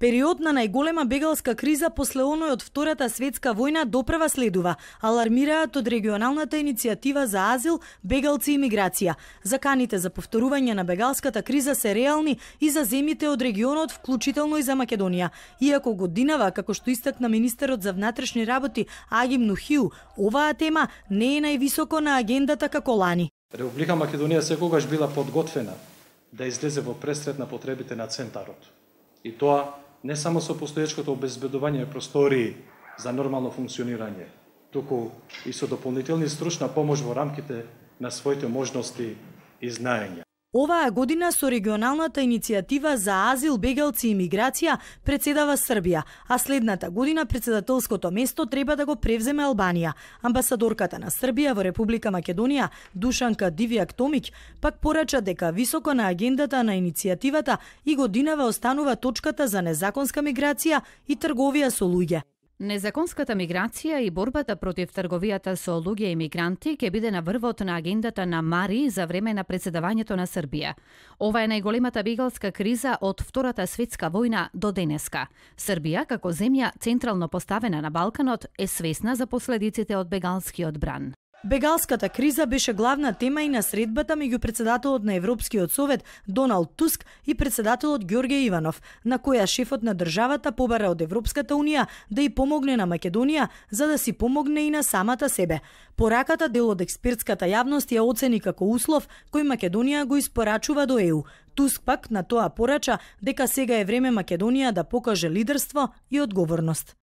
Период на најголема бегалска криза после оној од Втората светска војна допрва следува, алармираат од регионалната иницијатива за азил, бегалци и миграција. Заканите за повторување на бегалската криза се реални и за земите од регионот, вклучително и за Македонија. Иако годинава, како што истакна министерот за внатрешни работи Агим Нухиу, оваа тема не е највисоко на агендата како лани. Република Македонија секогаш била подготвена да излезе во пресред на потребите на центарот. И тоа не само со постојачкото обезбедување простории за нормално функционирање, туку и со дополнителни стручна помош во рамките на своите можности и знаења. Оваа година со регионалната иницијатива за азил, бегалци и миграција председава Србија, а следната година председателското место треба да го превземе Албанија. Амбасадорката на Србија во Република Македонија, Душанка Дивјак Томиќ, пак порача дека високо на агендата на иницијативата и годинава останува точката за незаконска миграција и трговија со луѓе. Незаконската миграција и борбата против трговијата со луѓе и мигранти ќе биде на врвот на агендата на Мари за време на председавањето на Србија. Ова е најголемата бегалска криза од Втората светска војна до денеска. Србија, како земја централно поставена на Балканот, е свесна за последиците од бегалскиот бран. Бегалската криза беше главна тема и на средбата меѓу председателот на Европскиот совет Доналд Туск и председателот Ѓорѓе Иванов, на која шефот на државата побара од Европската унија да и помогне на Македонија за да си помогне и на самата себе. Пораката дел од експертската јавност ја оцени како услов кој Македонија го испорачува до ЕУ. Туск пак на тоа порача дека сега е време Македонија да покаже лидерство и одговорност.